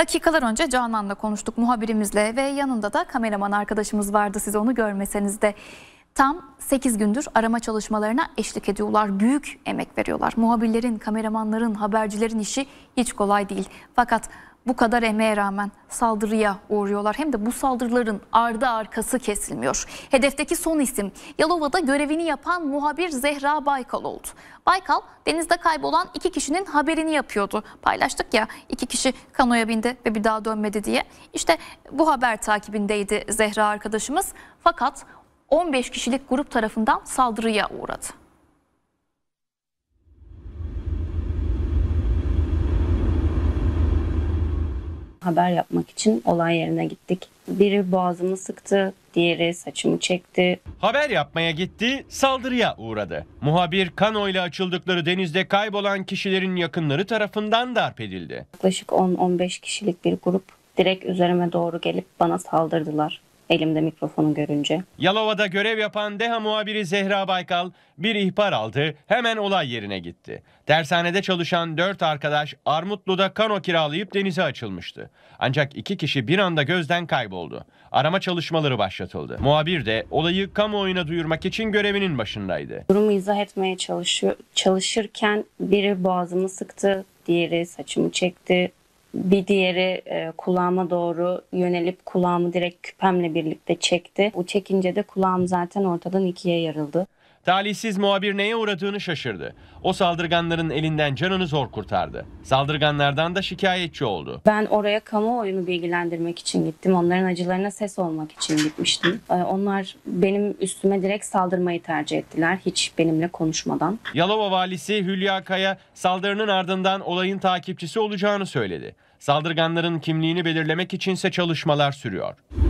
Dakikalar önce Canan'la konuştuk muhabirimizle ve yanında da kameraman arkadaşımız vardı siz onu görmeseniz de. Tam 8 gündür arama çalışmalarına eşlik ediyorlar. Büyük emek veriyorlar. Muhabirlerin, kameramanların, habercilerin işi hiç kolay değil. Fakat bu kadar emeğe rağmen saldırıya uğruyorlar. Hem de bu saldırıların ardı arkası kesilmiyor. Hedefteki son isim Yalova'da görevini yapan muhabir Zehra Baykal oldu. Baykal denizde kaybolan iki kişinin haberini yapıyordu. Paylaştık ya iki kişi kanoya bindi ve bir daha dönmedi diye. İşte bu haber takibindeydi Zehra arkadaşımız. Fakat 15 kişilik grup tarafından saldırıya uğradı. haber yapmak için olay yerine gittik. Biri boğazımı sıktı, diğeri saçımı çekti. Haber yapmaya gitti, saldırıya uğradı. Muhabir kanoyla açıldıkları denizde kaybolan kişilerin yakınları tarafından darp edildi. Yaklaşık 10-15 kişilik bir grup direkt üzerime doğru gelip bana saldırdılar elimde mikrofonu görünce. Yalova'da görev yapan DEHA muhabiri Zehra Baykal bir ihbar aldı, hemen olay yerine gitti. Dershanede çalışan dört arkadaş Armutlu'da kano kiralayıp denize açılmıştı. Ancak iki kişi bir anda gözden kayboldu. Arama çalışmaları başlatıldı. Muhabir de olayı kamuoyuna duyurmak için görevinin başındaydı. Durumu izah etmeye çalışıyor, çalışırken biri boğazımı sıktı, diğeri saçımı çekti, bir diğeri e, kulağıma doğru yönelip kulağımı direkt küpemle birlikte çekti. O çekince de kulağım zaten ortadan ikiye yarıldı. Talihsiz muhabir neye uğradığını şaşırdı. O saldırganların elinden canını zor kurtardı. Saldırganlardan da şikayetçi oldu. Ben oraya kamuoyunu bilgilendirmek için gittim. Onların acılarına ses olmak için gitmiştim. Ee, onlar benim üstüme direkt saldırmayı tercih ettiler. Hiç benimle konuşmadan. Yalova valisi Hülya Kaya saldırının ardından olayın takipçisi olacağını söyledi. Saldırganların kimliğini belirlemek içinse çalışmalar sürüyor.